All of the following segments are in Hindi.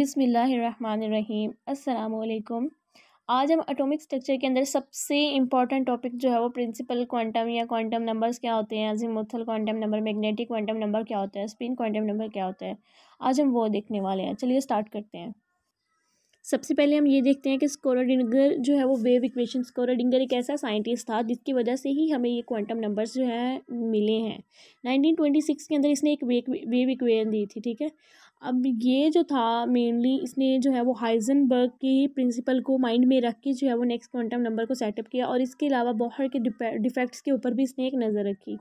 बिसमीम् अल्लाम आज हम अटोमिक स्ट्रक्चर के अंदर सबसे इंपॉर्टेंट टॉपिक जो है वो प्रिंसिपल क्वांटम या क्वांटम नंबर्स क्या होते हैं azimuthal quantum number magnetic quantum number क्या होता है स्पिन क्वांटम नंबर क्या होता है आज हम वो देखने वाले हैं चलिए स्टार्ट करते हैं सबसे पहले हम ये देखते हैं कि स्कोरडिंगर जो है वो वेव इक्वेशन स्कोरडिंगर एक ऐसा साइंटिस्ट था जिसकी वजह से ही हमें ये क्वांटम नंबर्स जो है मिले हैं 1926 के अंदर इसने एक वेव इक्वेशन दी थी ठीक है अब ये जो था मेनली इसने जो है वो हाइजनबर्ग की प्रिंसिपल को माइंड में रख के जो है वो नेक्स्ट क्वांटम नंबर को सेटअप किया और इसके अलावा बहुत के डिफेक्ट्स के ऊपर भी इसने एक नज़र रखी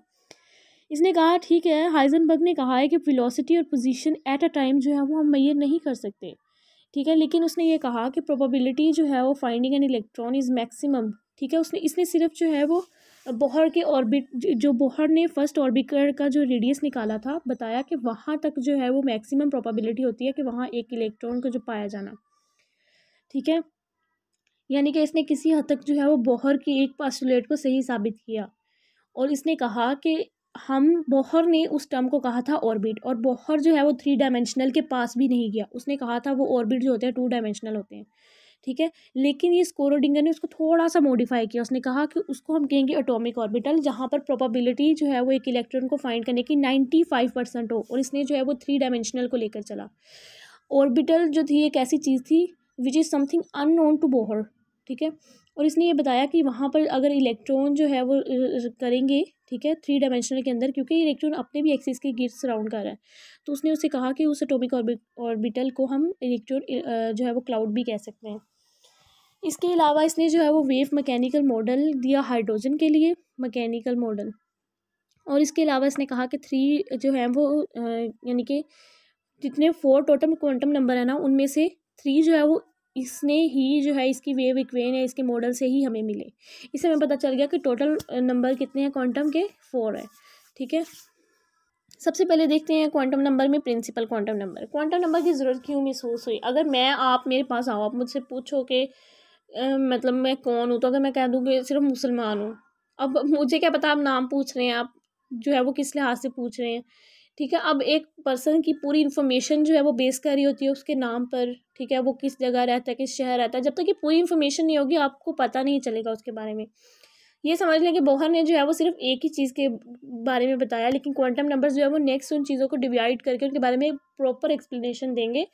इसने कहा ठीक है हाइजनबर्ग ने कहा है कि फिलोसिटी और पोजीशन एट अ टाइम जो है वो हम मैयर नहीं कर सकते ठीक है लेकिन उसने ये कहा कि प्रोबेबिलिटी जो है वो finding an electron is maximum ठीक है उसने इसने सिर्फ जो है वो बोहर के ऑर्बिट जो बोहर ने फर्स्ट ऑर्बिटर का जो रेडियस निकाला था बताया कि वहाँ तक जो है वो मैक्सिमम प्रोबेबिलिटी होती है कि वहाँ एक इलेक्ट्रॉन का जो पाया जाना ठीक है यानी कि इसने किसी हद तक जो है वो बोहर की एक पास्टुलेट को सही साबित किया और इसने कहा कि हम बोहर ने उस टर्म को कहा था ऑर्बिट और बोहर जो है वो थ्री डायमेंशनल के पास भी नहीं गया उसने कहा था वो ऑर्बिट जो होते हैं टू डायमेंशनल होते हैं ठीक है लेकिन ये स्कोरोडिंगर ने उसको थोड़ा सा मॉडिफाई किया उसने कहा कि उसको हम कहेंगे एटॉमिक ऑर्बिटल जहाँ पर प्रोबेबिलिटी जो है वो एक इलेक्ट्रॉन को फाइंड करने की नाइन्टी फाइव परसेंट हो और इसने जो है वो थ्री डायमेंशनल को लेकर चला ऑर्बिटल जो थी एक ऐसी चीज़ थी which is something unknown to Bohr ठीक है और इसने ये बताया कि वहाँ पर अगर इलेक्ट्रॉन जो है वो करेंगे ठीक है थ्री डायमेंशनल के अंदर क्योंकि इलेक्ट्रॉन अपने भी एक्सिस के गिर सराउंड कर रहा है तो उसने उसे कहा कि उस एटॉमिक ऑर्बिटल को हम इलेक्ट्रॉन जो है वो क्लाउड भी कह सकते हैं इसके अलावा इसने जो है वो वेव मैकेनिकल मॉडल दिया हाइड्रोजन के लिए मैकेनिकल मॉडल और इसके अलावा इसने कहा कि थ्री जो है वो यानी कि जितने फोर टोटल क्वांटम नंबर है ना उनमें से थ्री जो है वो इसने ही जो है इसकी वेव इक्वेन है इसके मॉडल से ही हमें मिले इससे हमें पता चल गया कि टोटल नंबर कितने हैं क्वांटम के फोर है ठीक है सबसे पहले देखते हैं क्वांटम नंबर में principal quantum number quantum number की ज़रूरत क्यों महसूस हुई अगर मैं आप मेरे पास आओ आप मुझसे पूछो कि मतलब मैं कौन हूँ तो अगर मैं कह दूँ कि सिर्फ मुसलमान हूँ अब मुझे क्या पता आप नाम पूछ रहे हैं आप जो है वो किस लिहाज से पूछ रहे हैं ठीक है अब एक पर्सन की पूरी इन्फॉर्मेशन जो है वो बेस कर रही होती है उसके नाम पर ठीक है वो किस जगह रहता है किस शहर रहता है जब तक ये पूरी इन्फॉर्मेशन नहीं होगी आपको पता नहीं चलेगा उसके बारे में ये समझ लें कि बोहर ने जो है वो सिर्फ एक ही चीज़ के बारे में बताया लेकिन क्वांटम नंबर्स जो है वो नेक्स्ट उन चीज़ों को डिवाइड करके उनके बारे में प्रॉपर एक्सप्लेनेशन देंगे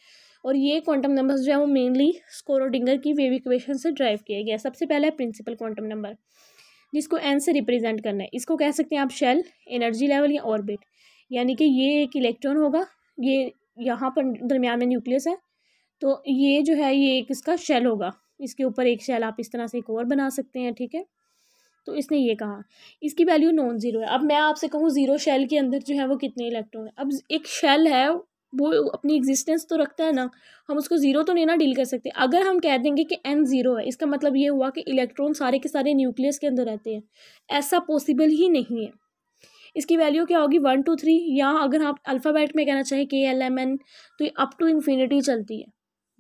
और ये क्वांटम नंबर्स जो है वो मेनली स्कोरोडिंगर की वेव इक्वेशन से ड्राइव किया गया सबसे पहला है प्रिंसिपल क्वांटम नंबर जिसको एन से रिप्रेजेंट करना है इसको कह सकते हैं आप शेल एनर्जी लेवल या ऑर्बिट यानी कि ये एक इलेक्ट्रॉन होगा ये यहाँ पर दरमियान में न्यूक्लियस है तो ये जो है ये एक इसका शेल होगा इसके ऊपर एक शेल आप इस तरह से एक और बना सकते हैं ठीक है तो इसने ये कहा इसकी वैल्यू नॉन ज़ीरो है अब मैं आपसे कहूँ ज़ीरो शेल के अंदर जो है वो कितने इलेक्ट्रॉन है अब एक शेल है वो अपनी एग्जिस्टेंस तो रखता है ना हम उसको ज़ीरो तो नहीं ना डील कर सकते अगर हम कह देंगे कि एन ज़ीरो है इसका मतलब ये हुआ कि इलेक्ट्रॉन सारे के सारे न्यूक्लियस के अंदर रहते हैं ऐसा पॉसिबल ही नहीं है इसकी वैल्यू क्या होगी वन टू थ्री या अगर आप अल्फ़ाबेट में कहना चाहें के एल एम एन तो ये अप टू इन्फिनिटी चलती है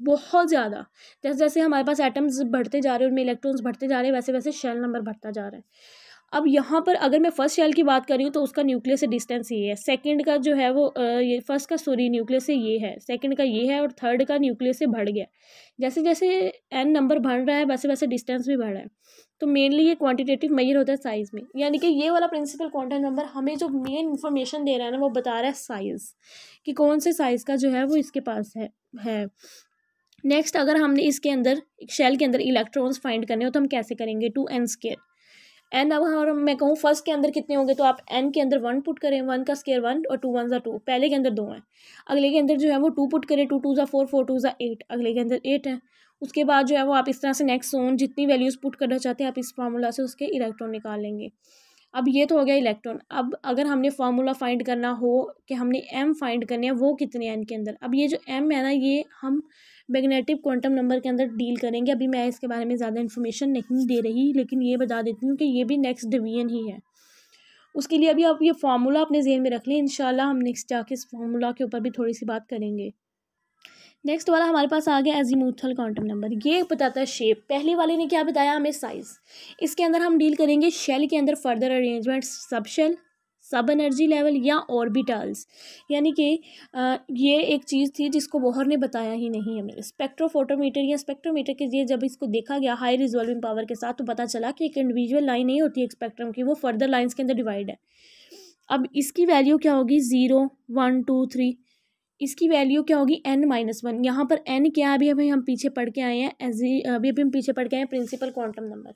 बहुत ज़्यादा जैसे जैसे हमारे पास एटम्स बढ़ते जा रहे हैं उनमें इलेक्ट्रॉन्स बढ़ते जा रहे हैं वैसे वैसे शेल नंबर बढ़ता जा रहा है अब यहाँ पर अगर मैं फर्स्ट शेल की बात कर रही हूँ तो उसका न्यूक्लियस से डिस्टेंस ये है सेकंड का जो है वो ये फर्स्ट का सॉरी न्यूक्लियस से ये है सेकंड का ये है और थर्ड का न्यूक्लियस से बढ़ गया जैसे जैसे एन नंबर बढ़ रहा है वैसे वैसे डिस्टेंस भी बढ़ रहा है तो मेनली ये क्वांटिटेटिव मेजर होता है साइज़ में यानी कि ये वाला प्रिंसिपल क्वांटम नंबर हमें जो मेन इन्फॉर्मेशन दे रहा है ना वो बता रहा है साइज़ कि कौन से साइज़ का जो है वो इसके पास है है नेक्स्ट अगर हमने इसके अंदर शेल के अंदर इलेक्ट्रॉन्स फाइंड करने हो तो हम कैसे करेंगे टू एन स्केयर एन अब हम मैं कहूँ फर्स्ट के अंदर कितने होंगे तो आप एन के अंदर वन पुट करें वन का स्केयर वन और टू वन ज़ा टू पहले के अंदर दो हैं अगले के अंदर जो है वो टू पुट करें टू टू ज़ा फोर फोर टू ज़ा एट अगले के अंदर एट है उसके बाद जो है वो आप इस तरह से नेक्स्ट जोन जितनी वैल्यूज़ पुट करना चाहते हैं आप इस फार्मूला से उसके इलेक्ट्रॉन निकाल लेंगे अब ये तो हो गया इलेक्ट्रॉन अब अगर हमने फार्मूला फाइंड करना हो कि हमने एम फाइंड करने हैं वो कितने एन के अंदर अब ये जो एम है ना ये हम मैग्नेटिक क्वांटम नंबर के अंदर डील करेंगे अभी मैं इसके बारे में ज़्यादा इन्फॉर्मेशन नहीं दे रही लेकिन ये बता देती हूँ कि ये भी नेक्स्ट डिवीजन ही है उसके लिए अभी आप ये फार्मूला अपने जहन में रख लें इन हम नेक्स्ट जाके इस फार्मूला के ऊपर भी थोड़ी सी बात करेंगे नेक्स्ट वाला हमारे पास आ गया एजीमूथल क्वांटम नंबर ये बताता है शेप पहले वाले ने क्या बताया हमें साइज़ इसके अंदर हम डील करेंगे शेल के अंदर further arrangement sub shell sub energy level या ऑर्बिटल्स यानी कि ये एक चीज़ थी जिसको बोहर ने बताया ही नहीं हमें स्पेक्ट्रोफोटोमीटर या स्पेक्ट्रोमीटर के जरिए जब इसको देखा गया हाई रिजोल्विंग पावर के साथ तो पता चला कि एक इंडिविजुअल लाइन नहीं होती एक स्पेक्ट्रम की वो फर्दर लाइन्स के अंदर डिवाइड है अब इसकी वैल्यू क्या होगी ज़ीरो वन टू थ्री इसकी वैल्यू क्या होगी एन माइनस वन यहाँ पर एन क्या अभी अभी हम पीछे पढ़ के आए हैं एजी अभी अभी हम पीछे पढ़ के आए हैं प्रिंसिपल क्वांटम नंबर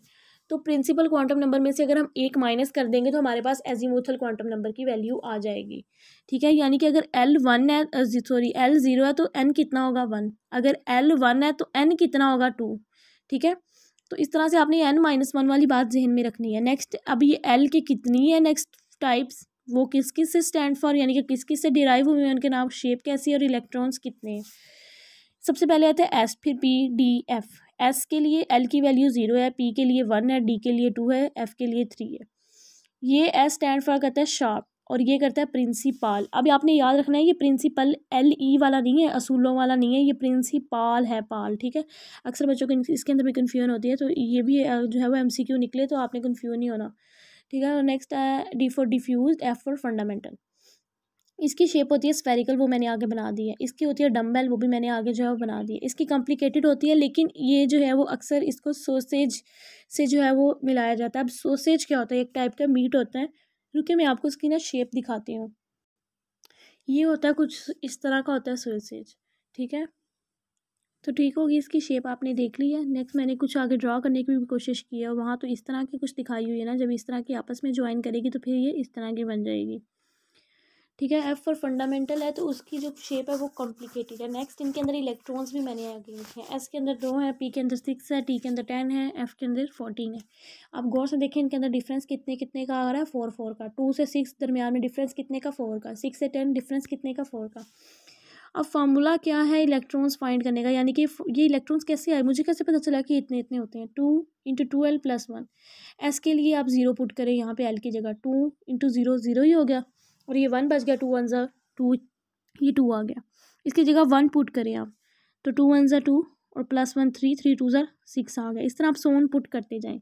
तो प्रिंसिपल क्वांटम नंबर में से अगर हम एक माइनस कर देंगे तो हमारे पास एजीमोथल क्वांटम नंबर की वैल्यू आ जाएगी ठीक है यानी कि अगर एल वन है सॉरी एल ज़ीरो है तो एन कितना होगा वन अगर एल वन है तो एन कितना होगा टू ठीक है तो इस तरह से आपने एन माइनस वन वाली बात जहन में रखनी है नेक्स्ट अब ये एल के कितनी है नेक्स्ट टाइप्स वो किस किस से स्टैंड फॉर यानी कि किस किस से डिराइव हुए हैं उनके नाम शेप कैसी है और इलेक्ट्रॉन्स कितने हैं सबसे पहले आता है एस फिर पी डी एफ एस के लिए एल की वैल्यू ज़ीरो है पी के लिए वन है डी के लिए टू है एफ के लिए थ्री है ये एस स्टैंड फॉर करता है शार्प और ये करता है प्रिंसिपाल अब आपने याद रखना है ये प्रिंसिपल एल ई वाला नहीं है असूलों वाला नहीं है ये प्रिंसिपाल है पाल ठीक है अक्सर बच्चों को इसके अंदर भी कन्फ्यूजन होती है तो ये भी जो है वो एम सी क्यू निकले तो आपने कन्फ्यूज नहीं होना ठीक है नेक्स्ट है D for diffuse F for fundamental इसकी शेप होती है स्पेरिकल वो मैंने आगे बना दी है इसकी होती है डम्बेल वो भी मैंने आगे जो है वो बना दी है इसकी कॉम्प्लिकेटेड होती है लेकिन ये जो है वो अक्सर इसको सोसेज से जो है वो मिलाया जाता है अब सोसेज क्या होता है एक टाइप का मीट होता है रुके मैं आपको इसकी ना शेप दिखाती हूँ ये होता है कुछ इस तरह का होता है सोसेज ठीक है तो ठीक होगी इसकी शेप आपने देख ली है नेक्स्ट मैंने कुछ आगे ड्रॉ करने की भी कोशिश की है वहाँ तो इस तरह की कुछ दिखाई हुई है ना जब इस तरह की आपस में ज्वाइन करेगी तो फिर ये इस तरह की बन जाएगी ठीक है एफ फॉर फंडामेंटल है तो उसकी जो शेप है वो कॉम्प्लिकेटेड है नेक्स्ट इनके अंदर इलेक्ट्रॉन्स भी मैंने आगे लिखे हैं एस के अंदर दो है पी के अंदर सिक्स है टी के अंदर टेन है एफ के अंदर फोर्टीन है आप गौर से देखें इनके अंदर डिफरेंस कितने कितने का आ रहा है फोर फोर का टू से सिक्स दरमियान में डिफरेंस कितने का फोर का सिक्स से टेन डिफरेंस कितने का फोर का अब फार्मूला क्या है इलेक्ट्रॉन्स फाइंड करने का यानी कि ये इलेक्ट्रॉन्स कैसे आए मुझे कैसे पता चला कि इतने इतने होते हैं two into two L plus one S के लिए आप ज़ीरो पुट करें यहाँ पे एल की जगह टू इंटू ज़ीरो ज़ीरो ही हो गया और ये वन बच गया टू वन ज़ा टू ये टू आ गया इसकी जगह वन पुट करें आप तो टू वन ज़ा टू और plus one three three two ज़ा सिक्स आ गया इस तरह आप सोन पुट करते जाएँ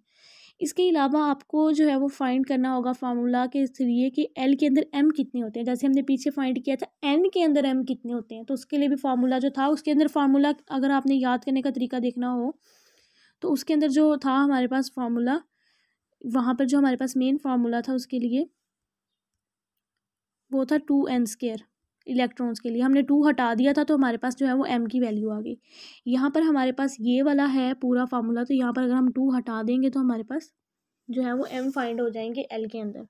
इसके अलावा आपको जो है वो फाइंड करना होगा फार्मूला के जरिए कि एल के अंदर एम कितने होते हैं जैसे हमने पीछे फाइंड किया था एन के अंदर एम कितने होते हैं तो उसके लिए भी फार्मूला जो था उसके अंदर फार्मूला अगर आपने याद करने का तरीका देखना हो तो उसके अंदर जो था हमारे पास फार्मूला वहाँ पर जो हमारे पास मेन फार्मूला था उसके लिए वो था टू एन स्केयर इलेक्ट्रॉन्स के लिए हमने टू हटा दिया था तो हमारे पास जो है वो एम की वैल्यू आ गई यहाँ पर हमारे पास ये वाला है पूरा फार्मूला तो यहाँ पर अगर हम टू हटा देंगे तो हमारे पास जो है वो एम फाइंड हो जाएंगे एल के अंदर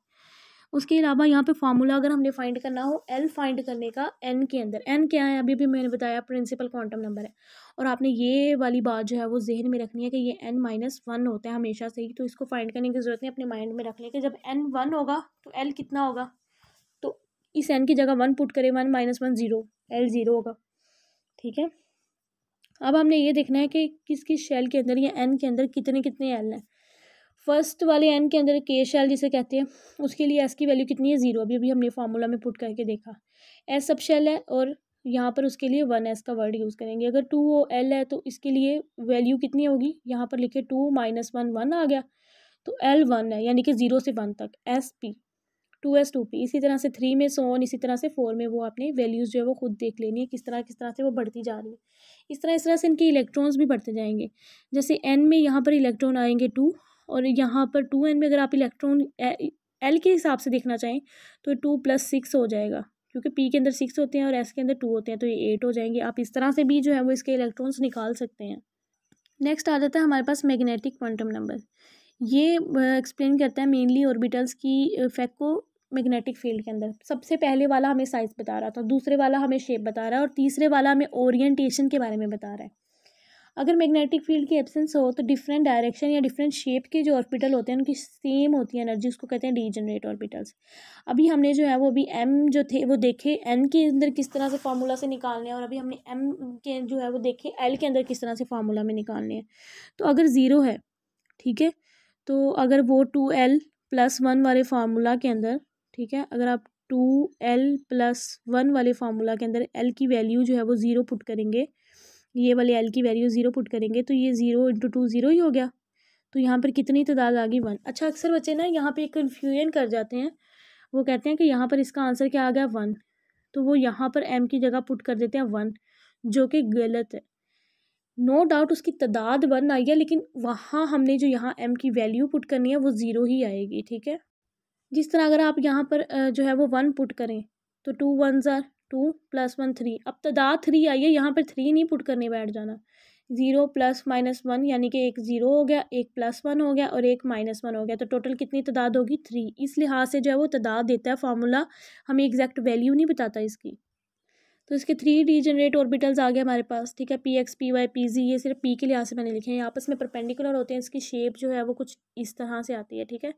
उसके अलावा यहाँ पे फार्मूला अगर हमने फाइंड करना हो एल फाइंड करने का एन के अंदर एन क्या है अभी भी मैंने बताया प्रिंसिपल क्वांटम नंबर है और आपने ये वाली बात जो है वो जहन में रखनी है कि ये एन माइनस वन होता है हमेशा से ही तो इसको फाइंड करने की ज़रूरत नहीं अपने माइंड में रख लें कि जब एन वन होगा तो एल कितना होगा से एन की जगह वन पुट करें one minus one zero L zero होगा ठीक है अब हमने ये देखना है कि किस किस शेल के अंदर या एन के अंदर कितने कितने एल हैं फर्स्ट वाले एन के अंदर के शेल जिसे कहते हैं उसके लिए एस की वैल्यू कितनी है ज़ीरो अभी अभी हमने फार्मूला में पुट करके देखा एस सब शेल है और यहाँ पर उसके लिए वन एस का वर्ड यूज़ करेंगे अगर टू ओ एल है तो इसके लिए वैल्यू कितनी होगी यहाँ पर लिखे टू माइनस वन वन आ गया तो एल वन है यानी कि ज़ीरो से वन तक S P two S two P इसी तरह से थ्री में सोन इसी तरह से फोर में वो आपने वैल्यूज़ जो है वो खुद देख लेनी है किस तरह किस तरह से वो बढ़ती जा रही है इस तरह इस तरह से इनके इलेक्ट्रॉन्स भी बढ़ते जाएंगे जैसे एन में यहाँ पर इलेक्ट्रॉन आएंगे टू और यहाँ पर टू एन में अगर आप इलेक्ट्रॉन एल के हिसाब से देखना चाहें तो टू प्लस सिक्स हो जाएगा क्योंकि पी के अंदर सिक्स होते हैं और एस के अंदर टू होते हैं तो ये एट हो जाएंगे आप इस तरह से भी जो है वो इसके इलेक्ट्रॉन्स निकाल सकते हैं नेक्स्ट आ जाता है हमारे पास मैग्नेटिक क्वांटम नंबर ये एक्सप्लेन करता है मेनली ऑर्बिटल्स की को मैग्नेटिक फील्ड के अंदर सबसे पहले वाला हमें साइज़ बता रहा था दूसरे वाला हमें शेप बता रहा है और तीसरे वाला हमें ओरिएंटेशन के बारे में बता रहा है अगर मैग्नेटिक फील्ड की एब्सेंस हो तो डिफरेंट डायरेक्शन या डिफरेंट शेप के जो ऑर्बिटल होते हैं उनकी सेम होती है एनर्जी उसको कहते हैं डीजनरेट ऑर्बिटल्स अभी हमने जो है वो अभी एम जो थे वो देखे एन के अंदर किस तरह से फार्मूला से निकालने हैं और अभी हमने एम के जो है वो देखे एल के अंदर किस तरह से फार्मूला में निकालने हैं तो अगर ज़ीरो है ठीक है तो अगर वो टू एल प्लस वन वाले फार्मूला के अंदर ठीक है अगर आप टू एल प्लस वन वाले फार्मूला के अंदर एल की वैल्यू जो है वो ज़ीरो पुट करेंगे ये वाले एल की वैल्यू ज़ीरो पुट करेंगे तो ये ज़ीरो इंटू टू ज़ीरो ही हो गया तो यहाँ पर कितनी तादाद आ गई वन अच्छा अक्सर बच्चे ना यहाँ पे एक कन्फ्यूजन कर जाते हैं वो कहते हैं कि यहाँ पर इसका आंसर क्या आ गया वन तो वो यहाँ पर एम की जगह पुट कर देते हैं वन जो कि गलत है नो no डाउट उसकी तादाद वन आई है लेकिन वहाँ हमने जो यहाँ एम की वैल्यू पुट करनी है वो ज़ीरो ही आएगी ठीक है जिस तरह अगर आप यहाँ पर जो है वो वन पुट करें तो टू वन ज़ार टू प्लस वन थ्री अब तदा थ्री आई है यहाँ पर थ्री नहीं पुट करने बैठ जाना ज़ीरो प्लस माइनस वन यानी कि एक ज़ीरो हो गया एक प्लस वन हो गया और एक माइनस वन हो गया तो टोटल कितनी तादाद होगी थ्री इस लिहाज से जो है वो तादाद देता है फार्मूला हमें एग्जैक्ट वैल्यू नहीं बताता इसकी तो इसके थ्री डी जनरेट ऑर्बिटल्स आ गए हमारे पास ठीक है P X P Y P Z ये सिर्फ पी के लिहाज से मैंने लिखे हैं आपस में परपेंडिकुलर होते हैं इसकी शेप जो है वो कुछ इस तरह से आती है ठीक है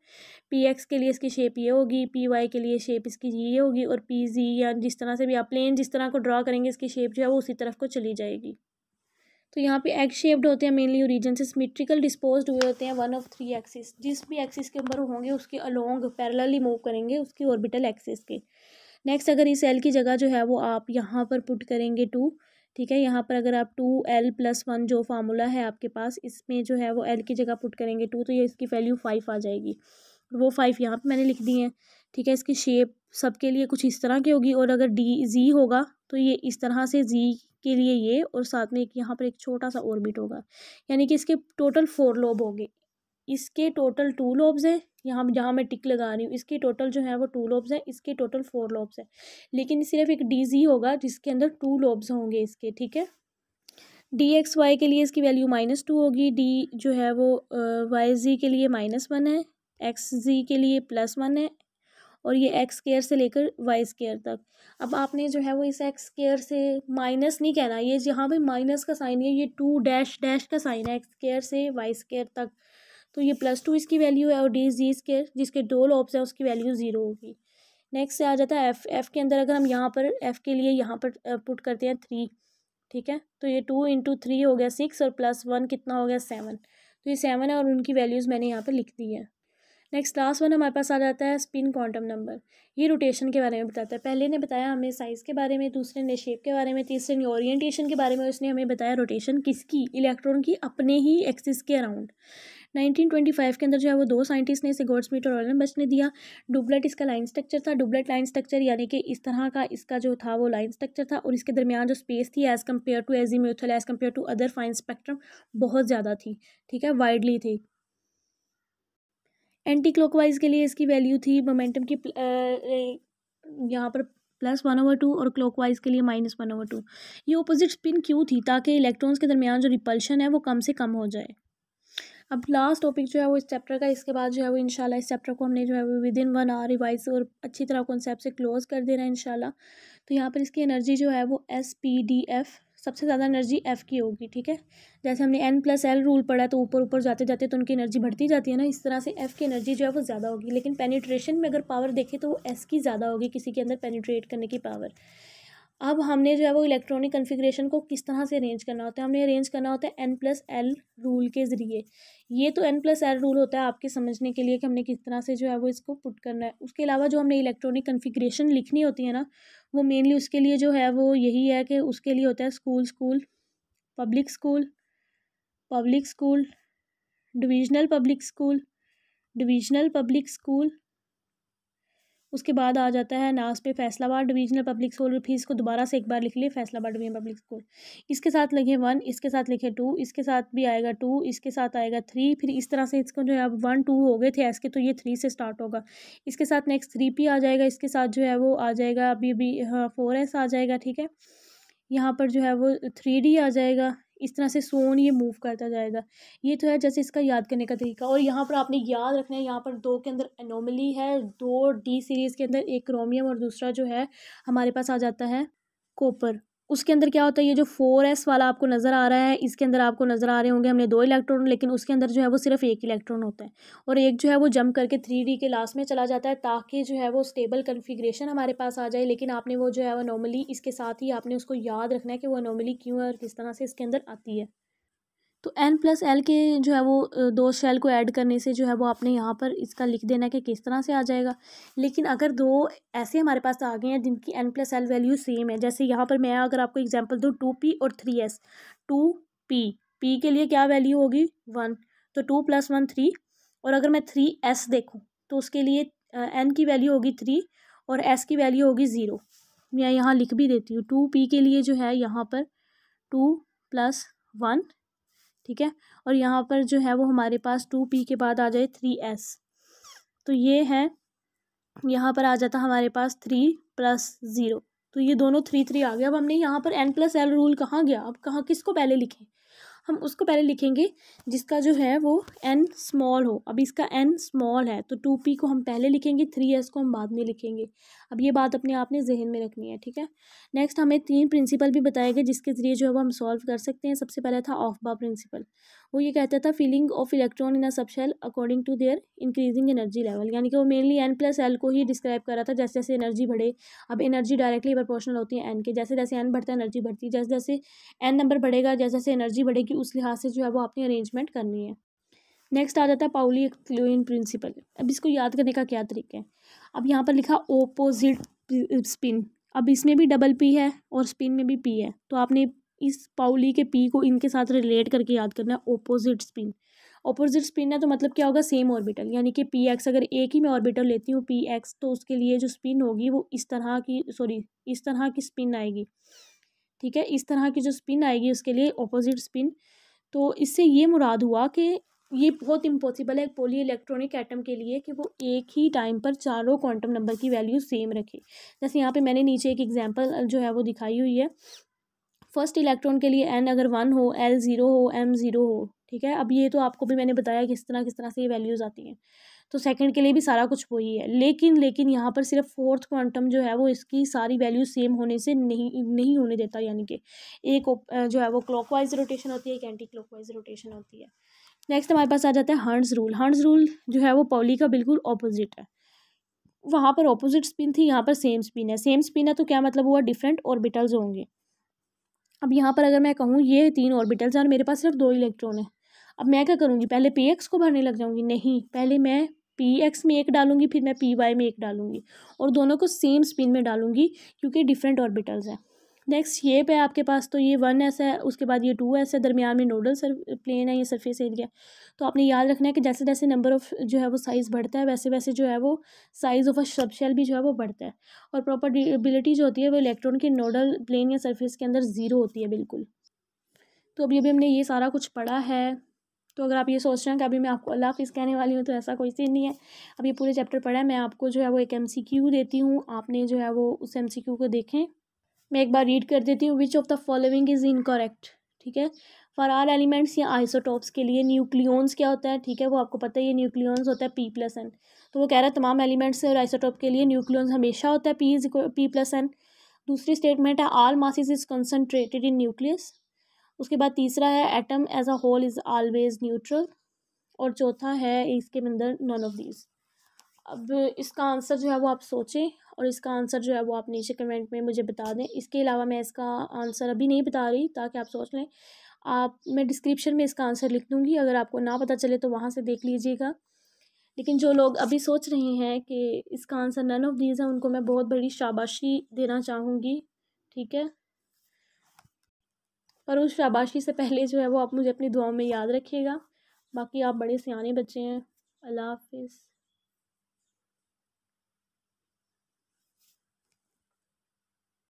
पी एक्स के लिए इसकी शेप ये होगी पी वाई के लिए शेप इसकी ये होगी और पी जी या जिस तरह से भी आप प्लेन जिस तरह को ड्रा करेंगे इसकी शेप जो है वो उसी तरफ को चली जाएगी तो यहाँ पे एग शेप्ड होते हैं मेनली ओरिजिन से सिमेट्रिकल डिस्पोज हुए होते हैं वन ऑफ थ्री एक्सिस जिस भी एक्सिस के ऊपर होंगे उसके अलोंग पैरेलली मूव करेंगे उसकी ऑर्बिटल एक्सिस के नेक्स्ट अगर इस एल की जगह जो है वो आप यहाँ पर पुट करेंगे टू ठीक है यहाँ पर अगर आप टू एल प्लस वन जो फार्मूला है आपके पास इसमें जो है वो एल की जगह पुट करेंगे टू तो ये इसकी वैल्यू फाइव आ जाएगी वो फाइव यहाँ पर मैंने लिख दी है ठीक है इसकी शेप सबके लिए कुछ इस तरह की होगी और अगर डी जी होगा तो ये इस तरह से जी के लिए ये और साथ में एक यहाँ पर एक छोटा सा ऑर्बिट होगा यानी कि इसके टोटल फोर लोब होंगे इसके टोटल टू लोब्स हैं यहाँ जहाँ मैं टिक लगा रही हूँ इसकी टोटल जो है वो टू लोब्स हैं इसके टोटल फोर लोब्स हैं लेकिन सिर्फ एक डी जी होगा जिसके अंदर टू लोब्स होंगे इसके ठीक है डी एक्स वाई के लिए इसकी वैल्यू माइनस टू होगी डी जो है वो वाई जी के लिए माइनस वन है एक्स जी के लिए प्लस वन है और ये एक्स केयर से लेकर वाई स्केयर तक अब आपने जो है वो इस एक्स केयर से माइनस नहीं कहना ये जहाँ पे माइनस का साइन है ये टू डैश डैश का साइन है एक्स केयर से वाई स्केयर तक तो ये प्लस टू इसकी वैल्यू है और डी जी इसके जिसके दो लॉब्स हैं उसकी वैल्यू ज़ीरो होगी नेक्स्ट से आ जाता है एफ़ एफ़ के अंदर अगर हम यहाँ पर एफ़ के लिए यहाँ पर पुट करते हैं थ्री ठीक है तो ये टू इंटू थ्री हो गया सिक्स और प्लस वन कितना हो गया सेवन तो ये सेवन है और उनकी वैल्यूज़ मैंने यहाँ पर लिख दी है नेक्स्ट लास्ट वन हमारे पास आ जाता है स्पिन क्वांटम नंबर ये रोटेशन के बारे में बताता है पहले ने बताया हमें साइज़ के बारे में दूसरे ने शेप के बारे में तीसरे ने ओरिएंटेशन के बारे में उसने हमें बताया रोटेशन किसकी इलेक्ट्रॉन की अपने ही एक्सिस के अराउंड 1925 के अंदर जो है वो दो साइंटिस्ट ने इसे गोड्समीट और बच ने दिया डुबलेट इसका लाइन स्ट्रक्चर था डुबलेट लाइन स्ट्रक्चर यानी कि इस तरह का इसका जो था वो लाइन स्ट्रक्चर था और इसके दरमियान जो स्पेस थी as compare to azimuthal as compare to other fine spectrum बहुत ज़्यादा थी ठीक है वाइडली थी एंटी क्लॉकवाइज के लिए इसकी वैल्यू थी मोमेंटम की यहाँ पर प्लस वन ओवर टू और क्लॉकवाइज के लिए माइनस वन ओवर टू ये ओपोजिट स्पिन क्यों थी ताकि इलेक्ट्रॉन्स के दरमियान जो रिपल्शन है वो कम से कम हो जाए अब लास्ट टॉपिक जो है वो इस चैप्टर का इसके बाद जो है वो इनशाला इस चैप्टर को हमने जो है वो within one hour revise और अच्छी तरह कॉन्सेप्ट से क्लोज कर देना है इनशाला तो यहाँ पर इसकी एनर्जी जो है वो एस पी डी एफ़ सबसे ज़्यादा एनर्जी एफ़ की होगी ठीक है जैसे हमने एन प्लस एल रूल पढ़ा तो ऊपर ऊपर जाते जाते तो उनकी एनर्जी बढ़ती जाती है ना इस तरह से एफ़ की एनर्जी जो है वो ज़्यादा होगी लेकिन पेनीट्रेशन में अगर पावर देखें तो वो एस की ज़्यादा होगी किसी के अंदर पेनिट्रेट करने की पावर अब हमने जो है वो इलेक्ट्रॉनिक कन्फिग्रेशन को किस तरह से अरेंज करना होता है हमने अरेंज करना होता है एन प्लस एल रूल के ज़रिए ये तो एन प्लस एल रूल होता है आपके समझने के लिए कि हमने किस तरह से जो है वो इसको पुट करना है उसके अलावा जो हमने इलेक्ट्रॉनिक कन्फिग्रेशन लिखनी होती है ना वो मेनली उसके लिए जो है वो यही है कि उसके लिए होता है school school public school public school divisional public school divisional public school उसके बाद आ जाता है नास पे Faisalabad divisional public school fees को दोबारा से एक बार लिख लिए फैसलाबाद डिवीजनल पब्लिक स्कूल इसके साथ लिखे वन इसके साथ लिखे टू इसके साथ भी आएगा टू इसके साथ आएगा थ्री फिर इस तरह से इसको जो है अब वन टू हो गए थे एस के तो ये थ्री से स्टार्ट होगा इसके साथ नेक्स्ट थ्री पी आ जाएगा इसके साथ जो है वो आ जाएगा अभी अभी हाँ फोर एस आ जाएगा ठीक है यहाँ पर जो है वो थ्री डी आ जाएगा इस तरह से सोन ये मूव करता जाएगा ये तो है जैसे इसका याद करने का तरीका और यहाँ पर आपने याद रखना है यहाँ पर दो के अंदर एनोमली है दो डी सीरीज़ के अंदर एक क्रोमियम और दूसरा जो है हमारे पास आ जाता है कोपर उसके अंदर क्या होता है ये जो फोर एस वाला आपको नज़र आ रहा है इसके अंदर आपको नज़र आ रहे होंगे हमने दो इलेक्ट्रॉन लेकिन उसके अंदर जो है वो सिर्फ एक इलेक्ट्रॉन होता है और एक जो है वो जम करके थ्री डी के लास्ट में चला जाता है ताकि जो है वो स्टेबल कन्फिग्रेशन हमारे पास आ जाए लेकिन आपने वो जो है वो नॉर्मली इसके साथ ही आपने उसको याद रखना है कि वो नॉर्मली क्यों है और किस तरह से इसके अंदर आती है तो एन प्लस एल के जो है वो दो शेल को ऐड करने से जो है वो आपने यहाँ पर इसका लिख देना है कि किस तरह से आ जाएगा लेकिन अगर दो ऐसे हमारे पास आ गए हैं जिनकी N plus L value same है जैसे यहाँ पर मैं अगर आपको एग्जांपल दूँ टू पी और three S two P P के लिए क्या वैल्यू होगी वन तो टू प्लस वन थ्री और अगर मैं थ्री एस देखूँ तो उसके लिए एन की वैल्यू होगी थ्री और एस की वैल्यू होगी ज़ीरो मैं यहाँ लिख भी देती हूँ टू पी के लिए जो है यहाँ पर टू प्लस वन ठीक है और यहाँ पर जो है वो हमारे पास टू पी के बाद आ जाए थ्री एस तो ये है यहाँ पर आ जाता हमारे पास थ्री प्लस ज़ीरो तो ये दोनों थ्री थ्री आ गया अब हमने यहाँ पर एन प्लस एल रूल कहाँ गया अब कहाँ किसको पहले लिखें हम उसको पहले लिखेंगे जिसका जो है वो एन स्मॉल हो अब इसका एन स्मॉल है तो टू पी को हम पहले लिखेंगे थ्री एस को हम बाद में लिखेंगे अब ये बात अपने आपने जहन में रखनी है ठीक है नेक्स्ट हमें तीन प्रिंसिपल भी बताए गए जिसके ज़रिए जो है वो हम सॉल्व कर सकते हैं सबसे पहला था ऑफ बा प्रिंसिपल वो ये कहता था filling of electron in a sub shell according to their increasing energy level यानी कि वो मेनली एन प्लस एल को ही डिस्क्राइब कर रहा था जैसे जैसे एनर्जी बढ़े अब एनर्जी डायरेक्टली प्रोपोर्शनल होती है एन के जैसे जैसे एन बढ़ता है एनर्जी बढ़ती है जैसे जैसे एन नंबर बढ़ेगा जैसे जैसे एनर्जी बढ़ेगी उस लिहाज से जो है वो आपने अरेंजमेंट करनी है नेक्स्ट आ जाता है पाउली एक्लूइन प्रिंसिपल अब इसको याद करने का क्या तरीका है अब यहाँ पर लिखा ओपोजिट स्पिन अब इसमें भी डबल पी है और स्पिन में भी पी है तो आपने इस पाउली के पी को इनके साथ रिलेट करके याद करना है ओपोजिट स्पिन ऑपोजिट स्पिन है तो मतलब क्या होगा सेम ऑर्बिटल यानी कि पी एक्स अगर एक ही मैं ऑर्बिटल लेती हूँ पी एक्स तो उसके लिए जो स्पिन होगी वो इस तरह की सॉरी इस तरह की स्पिन आएगी ठीक है इस तरह की जो स्पिन आएगी उसके लिए ऑपोजिट स्पिन तो इससे ये मुराद हुआ कि ये बहुत इम्पॉसिबल है एक पोली इलेक्ट्रॉनिक एटम के लिए कि वो एक ही टाइम पर चारों क्वांटम नंबर की वैल्यू सेम रखे जैसे यहाँ पे मैंने नीचे एक एग्जांपल जो है वो दिखाई हुई है फर्स्ट इलेक्ट्रॉन के लिए एन अगर वन हो एल ज़ीरो हो एम ज़ीरो हो ठीक है अब ये तो आपको भी मैंने बताया किस तरह किस तरह से ये वैल्यूज़ आती हैं तो सेकंड के लिए भी सारा कुछ वही है लेकिन लेकिन यहाँ पर सिर्फ फोर्थ क्वांटम जो है वो इसकी सारी वैल्यू सेम होने से नहीं नहीं होने देता यानी कि एक जो है वो क्लॉकवाइज रोटेशन होती है एक एंटी क्लॉकवाइज रोटेशन होती है नेक्स्ट हमारे पास आ जाता है हंड्स रूल हर्न्स रूल जो है वो पॉली का बिल्कुल अपोजिट है वहाँ पर ऑपोजिट स्पिन थी यहाँ पर सेम स्पिन है सेम स्पिन है तो क्या मतलब हुआ डिफरेंट ऑर्बिटल्स होंगे अब यहाँ पर अगर मैं कहूँ ये तीन ऑर्बिटल्स हैं और मेरे पास सिर्फ दो इलेक्ट्रॉन है अब मैं क्या करूँगी पहले पी एक्स को भरने लग जाऊँगी नहीं पहले मैं पी एक्स में एक डालूंगी फिर मैं पी वाई में एक डालूंगी और दोनों को सेम स्पिन में डालूंगी क्योंकि डिफरेंट ऑर्बिटल्स हैं नेक्स्ट ये पे आपके पास तो ये वन ऐसा है उसके बाद ये टू ऐसा है दरमियान में नोडल सर प्लेन है ये सरफेस एरिया तो आपने याद रखना है कि जैसे जैसे नंबर ऑफ़ जो है वो साइज़ बढ़ता है वैसे वैसे जो है वो size of a sub shell भी जो है वो बढ़ता है और प्रॉपर डिबिलिटी जो होती है वो इलेक्ट्रॉन के नोडल प्लेन या सर्फेस के अंदर ज़ीरो होती है बिल्कुल तो अभी अभी हमने ये सारा कुछ पढ़ा है तो अगर आप ये सोच रहे हैं कि अभी मैं आपको अल्लाह हाफिज़ कहने वाली हूँ तो ऐसा कोई सीन नहीं है अभी पूरे चैप्टर पढ़ा है मैं आपको जो है वो एक एम सी क्यू देती हूँ आपने जो है वो उस एम सी क्यू को देखें मैं एक बार रीड कर देती हूँ which of the following is incorrect ठीक है फॉर आल एलिमेंट्स या आइसोटॉप्स के लिए न्यूक्लियॉन्स क्या होता है ठीक है वो आपको पता है ये न्यूक्लियस होता है पी प्लस एन तो वो कह रहा है तमाम एलिमेंट्स और आइसोटॉप के लिए न्यूक्लियस हमेशा होता है P is P plus N दूसरी स्टेटमेंट है all masses is concentrated in nucleus उसके बाद तीसरा है atom as a whole is always neutral और चौथा है इसके अंदर नॉन ऑफ दीज अब इसका आंसर जो है वो आप सोचें और इसका आंसर जो है वो आप नीचे कमेंट में मुझे बता दें इसके अलावा मैं इसका आंसर अभी नहीं बता रही ताकि आप सोच लें आप मैं डिस्क्रिप्शन में इसका आंसर लिख दूँगी अगर आपको ना पता चले तो वहाँ से देख लीजिएगा लेकिन जो लोग अभी सोच रहे हैं कि इसका आंसर नन ऑफ दीज है उनको मैं बहुत बड़ी शाबाशी देना चाहूँगी ठीक है पर उस शाबाशी से पहले जो है वो आप मुझे अपनी दुआओं में याद रखिएगा बाकी आप बड़े सियाने बच्चे हैं अल्लाह हाफिज़